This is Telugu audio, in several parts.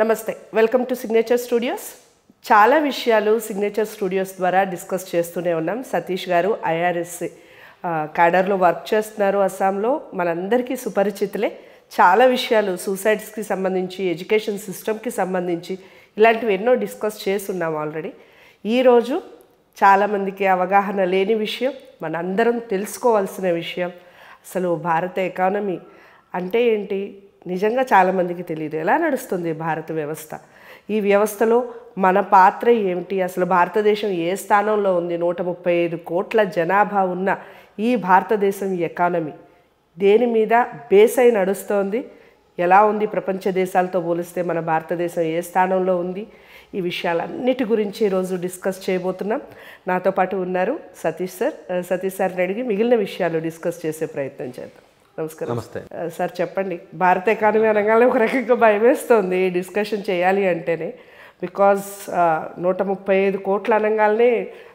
నమస్తే వెల్కమ్ టు సిగ్నేచర్ స్టూడియోస్ చాలా విషయాలు సిగ్నేచర్ స్టూడియోస్ ద్వారా డిస్కస్ చేస్తూనే ఉన్నాం సతీష్ గారు ఐఆర్ఎస్సి క్యాడర్లో వర్క్ చేస్తున్నారు అస్సాంలో మనందరికీ సుపరిచితులే చాలా విషయాలు సూసైడ్స్కి సంబంధించి ఎడ్యుకేషన్ సిస్టమ్కి సంబంధించి ఇలాంటివి ఎన్నో డిస్కస్ చేస్తున్నాం ఆల్రెడీ ఈరోజు చాలామందికి అవగాహన లేని విషయం మనందరం తెలుసుకోవాల్సిన విషయం అసలు భారత ఎకానమీ అంటే ఏంటి నిజంగా చాలామందికి తెలియదు ఎలా నడుస్తుంది భారత వ్యవస్థ ఈ వ్యవస్థలో మన పాత్ర ఏమిటి అసలు భారతదేశం ఏ స్థానంలో ఉంది నూట ముప్పై ఐదు కోట్ల జనాభా ఉన్న ఈ భారతదేశం ఎకానమీ దేని మీద బేస్ అయి నడుస్తోంది ఎలా ఉంది ప్రపంచ దేశాలతో పోలిస్తే మన భారతదేశం ఏ స్థానంలో ఉంది ఈ విషయాలన్నిటి గురించి ఈరోజు డిస్కస్ చేయబోతున్నాం నాతో పాటు ఉన్నారు సతీష్ సార్ సతీష్ సార్ని అడిగి మిగిలిన విషయాలు డిస్కస్ చేసే ప్రయత్నం చేద్దాం నమస్కారం నమస్తే సార్ చెప్పండి భారత ఎకానమీ అనగానే ఒక రకంగా భయం వేస్తుంది డిస్కషన్ చేయాలి అంటేనే బికాస్ నూట ముప్పై ఐదు కోట్ల అనగానే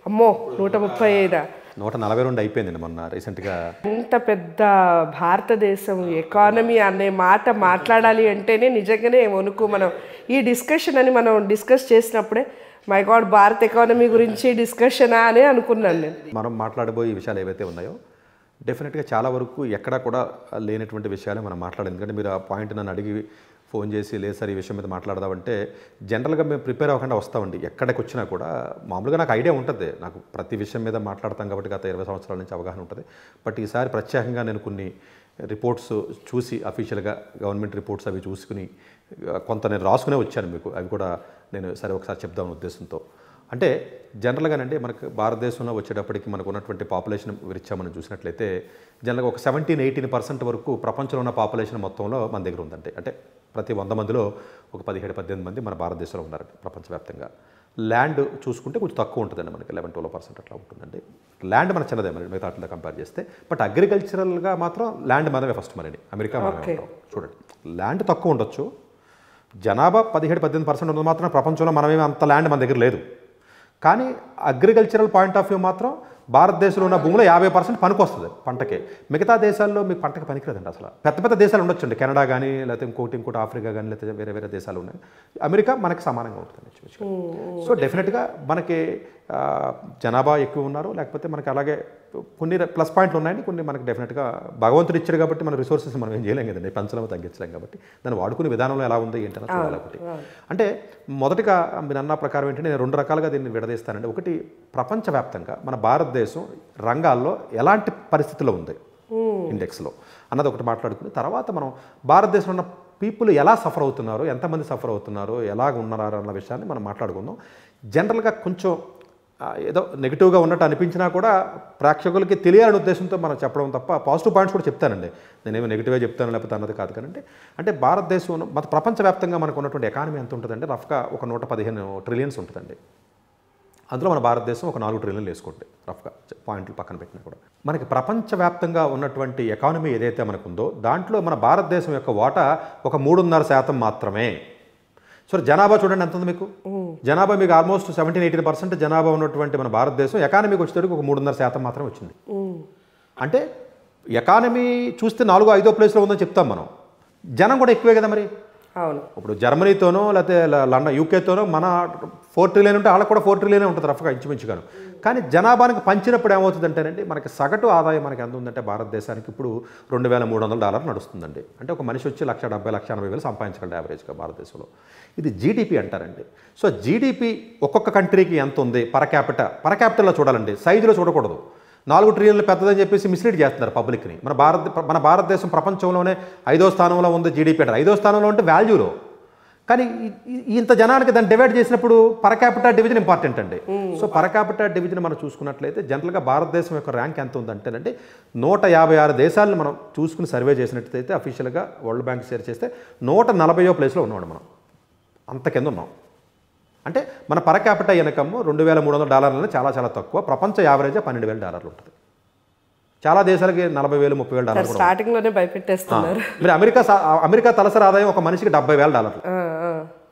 అమ్మో నూట ముప్పై ఐదా నూట నలభై రెండు అయిపోయింది మొన్న రీసెంట్గా ఇంత పెద్ద భారతదేశం ఎకానమీ అనే మాట మాట్లాడాలి అంటేనే నిజంగానే వణుకు మనం ఈ డిస్కషన్ అని మనం డిస్కస్ చేసినప్పుడే మై గాడ్ భారత్ ఎకానమీ గురించి డిస్కషనా అని అనుకున్నాను నేను మనం మాట్లాడబోయే విషయాలు ఏవైతే ఉన్నాయో డెఫినెట్గా చాలా వరకు ఎక్కడా కూడా లేనటువంటి విషయాలే మనం మాట్లాడాలి ఎందుకంటే మీరు ఆ పాయింట్ నన్ను అడిగి ఫోన్ చేసి లేదు సార్ ఈ విషయం మీద మాట్లాడదామంటే జనరల్గా మేము ప్రిపేర్ అవ్వకుండా వస్తామండి ఎక్కడికి వచ్చినా కూడా మామూలుగా నాకు ఐడియా ఉంటుంది నాకు ప్రతి విషయం మీద మాట్లాడతాం కాబట్టి గత ఇరవై సంవత్సరాల నుంచి అవగాహన ఉంటుంది బట్ ఈసారి ప్రత్యేకంగా నేను కొన్ని రిపోర్ట్స్ చూసి అఫీషియల్గా గవర్నమెంట్ రిపోర్ట్స్ అవి చూసుకుని కొంత నేను రాసుకునే వచ్చాను మీకు అవి కూడా నేను సరే ఒకసారి చెప్దామని ఉద్దేశంతో అంటే జనరల్గానండి మనకు భారతదేశంలో వచ్చేటప్పటికి మనకు ఉన్నటువంటి పాపులేషన్ రీత్యా మనం చూసినట్లయితే జనరల్గా ఒక సెవెంటీన్ ఎయిటీన్ పర్సెంట్ వరకు ప్రపంచంలో ఉన్న పాపులేషన్ మొత్తంలో మన దగ్గర ఉందండి అంటే ప్రతి వంద మందిలో ఒక పదిహేడు పద్దెనిమిది మంది మన భారతదేశంలో ఉన్నారు ప్రపంచవ్యాప్తంగా ల్యాండ్ చూసుకుంటే కొంచెం తక్కువ ఉంటుందండి మనకి లెవెన్ ట్వెల్వ్ పర్సెంట్ అట్లా ఉంటుందండి ల్యాండ్ మన చిన్నదే మరి మిగతా అట్లా కంపేర్ చేస్తే బట్ అగ్రికల్చరల్గా మాత్రం ల్యాండ్ మనమే ఫస్ట్ మరి అమెరికా చూడండి ల్యాండ్ తక్కువ ఉండొచ్చు జనాభా పదిహేడు పద్దెనిమిది పర్సెంట్ ఉన్నది మాత్రం ప్రపంచంలో మనమేమి అంత ల్యాండ్ మన దగ్గర లేదు కానీ అగ్రికల్చరల్ పాయింట్ ఆఫ్ వ్యూ మాత్రం భారతదేశంలో ఉన్న భూమిలో యాభై పర్సెంట్ పనికి వస్తుంది పంటకే మిగతా దేశాల్లో మీకు పంటకి పనికిరదండి అసలు పెద్ద పెద్ద దేశాలు ఉండొచ్చండి కెనడా కానీ లేకపోతే ఇంకోటి ఇంకోటి ఆఫ్రికా కానీ లేకపోతే వేరే వేరే దేశాలు ఉన్నాయి అమెరికా మనకి సమానంగా ఉంటుంది సో డెఫినెట్గా మనకి జనాభా ఎక్కువ ఉన్నారు లేకపోతే మనకి అలాగే కొన్ని ప్లస్ పాయింట్లు ఉన్నాయని కొన్ని మనకి డెఫినెట్గా భగవంతుడు ఇచ్చారు కాబట్టి మన రిసోర్సెస్ మనం ఏం చేయలేం కదండి పెంచలేము తగ్గించలేం కాబట్టి దాన్ని వాడుకునే విధానంలో ఎలా ఉంది ఏంటని చూడాలి ఒకటి అంటే మొదటిగా మీరు అన్న ప్రకారం ఏంటంటే నేను రెండు రకాలుగా దీన్ని విడదీస్తానండి ఒకటి ప్రపంచవ్యాప్తంగా మన భారతదేశం భారతదేశం రంగాల్లో ఎలాంటి పరిస్థితిలో ఉంది ఇండెక్స్లో అన్నది ఒకటి మాట్లాడుకుని తర్వాత మనం భారతదేశంలో ఉన్న పీపుల్ ఎలా సఫర్ అవుతున్నారు ఎంతమంది సఫర్ అవుతున్నారు ఎలా ఉన్నారు అన్న విషయాన్ని మనం మాట్లాడుకుందాం జనరల్గా కొంచెం ఏదో నెగిటివ్గా ఉన్నట్టు అనిపించినా కూడా ప్రేక్షకులకి తెలియాలనే ఉద్దేశంతో మనం చెప్పడం తప్ప పాజిటివ్ పాయింట్స్ కూడా చెప్తానండి నేనేమో నెగిటివే చెప్తాను లేకపోతే అన్నది కాదు కానీ అంటే భారతదేశం మన ప్రపంచవ్యాప్తంగా మనకు ఉన్నటువంటి ఎకానమీ ఎంత ఉంటుందండి రఫ్గా ఒక నూట పదిహేను ట్రిలియన్స్ ఉంటుందండి అందులో మన భారతదేశం ఒక నాలుగు ట్రిలియన్లు వేసుకోండి రఫ్గా పాయింట్లు పక్కన పెట్టినా కూడా మనకి ప్రపంచవ్యాప్తంగా ఉన్నటువంటి ఎకానమీ ఏదైతే మనకు ఉందో దాంట్లో మన భారతదేశం యొక్క వాటా ఒక మూడున్నర శాతం మాత్రమే సో జనాభా చూడండి ఎంత ఉంది మీకు జనాభా మీకు ఆల్మోస్ట్ సెవెంటీన్ ఎయిటీన్ పర్సెంట్ జనాభా ఉన్నటువంటి మన భారతదేశం ఎకానమీకి వచ్చేటప్పుడు ఒక మూడున్నర శాతం మాత్రమే వచ్చింది అంటే ఎకానమీ చూస్తే నాలుగో ఐదో ప్లేస్లో ఉందని చెప్తాం మనం జనం కూడా ఎక్కువే కదా మరి అవును ఇప్పుడు జర్మనీతోనో లేకపోతే లండన్ యూకేతోనో మన ఫోర్ ట్రిలియన్ ఉంటే వాళ్ళకి కూడా ఫోర్ ట్రిలియనే ఉంటుంది రఫ్గా ఇంచుమించుగాను కానీ జనాభానికి పంచినప్పుడు ఏమవుతుందంటేనండి మనకి సగటు ఆదాయం మనకి ఎంత ఉందంటే భారతదేశానికి ఇప్పుడు రెండు వేల మూడు వందల డాలర్ నడుస్తుందండి అంటే ఒక మనిషి వచ్చి లక్ష డెబ్బై లక్ష ఎనభై వేలు సంపాదించగలండి యావరేజ్గా భారతదేశంలో ఇది జీడిపి అంటారండి సో జీడిపి ఒక్కొక్క కంట్రీకి ఎంత ఉంది పర క్యాపిటల్ పర క్యాపిటల్లో చూడాలండి సైజులో చూడకూడదు నాలుగు ట్రిలియన్లు పెద్దదని చెప్పేసి మిస్లీడ్ చేస్తున్నారు పబ్లిక్ని మన భారత మన భారతదేశం ప్రపంచంలోనే ఐదో స్థానంలో ఉంది జీడిపి అంటే ఐదో స్థానంలో అంటే వాల్యూలో కానీ ఇంత జనానికి దాన్ని డివైడ్ చేసినప్పుడు పరకాపిటా డివిజన్ ఇంపార్టెంట్ అండి సో పరకాపిటా డివిజన్ మనం చూసుకున్నట్లయితే జనరల్గా భారతదేశం యొక్క ర్యాంక్ ఎంత ఉందంటేనండి నూట యాభై ఆరు దేశాలను మనం చూసుకుని సర్వే చేసినట్లయితే అఫీషియల్గా వరల్డ్ బ్యాంక్ షేర్ చేస్తే నూట నలభైయో ప్లేస్లో ఉన్నాం మనం అంత కింద ఉన్నాం అంటే మన పర క్యాపిటల్ ఇన్కమ్ రెండు వేల మూడు వందల డాలర్లు చాలా చాలా తక్కువ ప్రపంచ యావరేజ్ పన్నెండు వేల డాలర్లు ఉంటుంది చాలా దేశాలకి నలభై వేలు ముప్పై వేల డాలర్లు స్టార్టింగ్లోనే భయపెట్టేస్తున్నారు మీరు అమెరికా అమెరికా తలసరి ఆదాయం ఒక మనిషికి డెబ్బై వేల డాలర్లు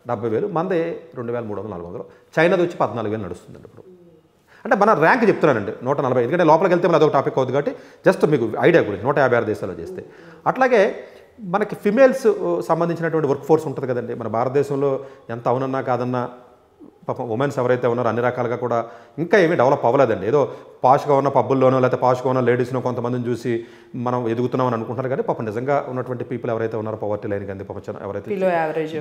డెబ్బై వేలు మందే రెండు వేల మూడు వందల నాలుగు వందలు చైనాది వచ్చి పద్నాలుగు వేలు నడుస్తుందండి ఇప్పుడు అంటే మన ర్యాంక్ చెప్తున్నానండి నూట నలభై ఎందుకంటే లోపలికి వెళ్తే మళ్ళీ అదొక టాపిక్ అవుతుంది కాబట్టి జస్ట్ మీకు ఐడియా గురించి నూట యాభై ఆరు దేశాల్లో చేస్తే అట్లాగే మనకి ఫిమేల్స్ సంబంధించినటువంటి వర్క్ ఫోర్స్ ఉంటుంది కదండి మన భారతదేశంలో ఎంత అవునన్నా కాదన్నా పాపం ఉమెన్స్ ఎవరైతే ఉన్నారో అన్ని రకాలుగా కూడా ఇంకా ఏమీ డెవలప్ అవ్వలేదండి ఏదో పాష్గా ఉన్న పబ్బుల్లోనో లేకపోతే పాష్గా ఉన్న లేడీస్నో కొంతమందిని చూసి మనం ఎదుగుతున్నామని అనుకుంటున్నారు కానీ పాపం నిజంగా ఉన్నటువంటి పీపుల్ ఎవరైతే ఉన్నారో పవర్టీ లైన్ కానీ పాపం ఎవరైతే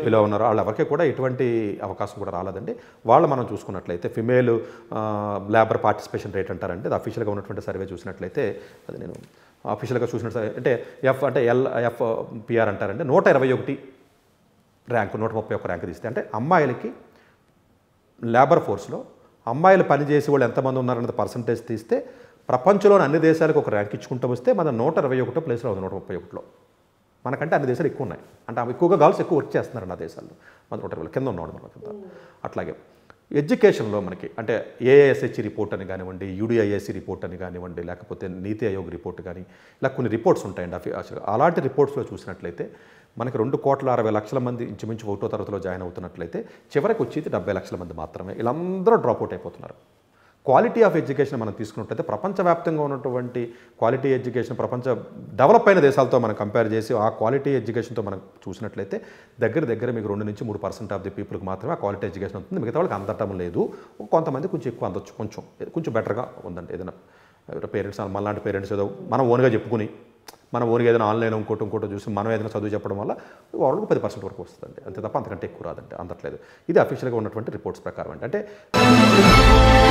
పిలో ఉన్నారో వాళ్ళు ఎవరికి కూడా ఎటువంటి అవకాశం కూడా రాలేదండి వాళ్ళు మనం చూసుకున్నట్లయితే ఫిమేల్ లేబర్ పార్టిసిపేషన్ రేట్ అంటారండి అది అఫీషియల్గా ఉన్నటువంటి సర్వే చూసినట్లయితే అది నేను అఫీషియల్గా చూసినట్టు అంటే ఎఫ్ అంటే ఎల్ ఎఫ్ పిఆర్ అంటారండి నూట ఇరవై ఒకటి ర్యాంకు నూట ముప్పై ఒక ర్యాంకు తీస్తే అంటే అమ్మాయిలకి లేబర్ ఫోర్స్లో అమ్మాయిలు పనిచేసే వాళ్ళు ఎంతమంది ఉన్నారన్నది పర్సంటేజ్ తీస్తే ప్రపంచంలోని అన్ని దేశాలకు ఒక ర్యాంక్ ఇచ్చుకుంటూ వస్తే మన నూట ఇరవై ఒకటో ప్లేస్లో ఉంది నూట ముప్పై ఒకటిలో మనకంటే అన్ని దేశాలు ఎక్కువ ఉన్నాయి అంటే ఎక్కువగా గర్ల్స్ ఎక్కువ వర్క్ చేస్తున్నారు ఆ దేశాల్లో మన నూట ఇరవై కింద ఉన్నాడు మన కింద అట్లాగే ఎడ్యుకేషన్లో మనకి అంటే ఏఐఎస్హెచ్ రిపోర్ట్ అని కానివ్వండి యూడిఐఎస్సి రిపోర్ట్ అని కానివ్వండి లేకపోతే నీతి ఆయోగ్ రిపోర్ట్ కానీ ఇలా కొన్ని రిపోర్ట్స్ ఉంటాయండి అలాంటి రిపోర్ట్స్లో చూసినట్లయితే మనకి రెండు కోట్ల అరవై లక్షల మంది ఇంచుమించు ఒకటో తరగతిలో జాయిన్ అవుతున్నట్లయితే చివరికి వచ్చేది డెబ్బై లక్షల మంది మాత్రమే వీళ్ళందరూ డ్రాప్అవుట్ అయిపోతున్నారు క్వాలిటీ ఆఫ్ ఎడ్యుకేషన్ మనం తీసుకున్నట్టయితే ప్రపంచవ్యాప్తంగా ఉన్నటువంటి క్వాలిటీ ఎడ్యుకేషన్ ప్రపంచ డెవలప్ అయిన దేశాలతో మనం కంపేర్ చేసి ఆ క్వాలిటీ ఎడ్యుకేషన్తో మనం చూసినట్లయితే దగ్గర దగ్గర మీకు రెండు నుంచి మూడు పర్సెంట్ ఆఫ్ ది పీపుల్కి మాత్రమే ఆ క్వాలిటీ ఎడ్యుకేషన్ ఉంటుంది మిగతా వాళ్ళకి అందటం లేదు కొంతమంది కొంచెం ఎక్కువ అందొచ్చు కొంచెం కొంచెం బెటర్గా ఉందండి ఏదైనా పేరెంట్స్ లాంటి పేరెంట్స్ ఏదో మనం ఓన్గా చెప్పుకుని మనం ఓన్గా ఏదైనా ఆన్లైన్ ఇంకోటి ఇంకోటి చూసి మనం ఏదైనా చదువు చెప్పడం వల్ల వాళ్ళు పది పర్సెంట్ వరకు వస్తుందండి అంతే తప్ప అంతకంటే ఎక్కువ రాదండి అందట్లేదు ఇది అఫీషియల్గా ఉన్నటువంటి రిపోర్ట్స్ ప్రకారం అండి అంటే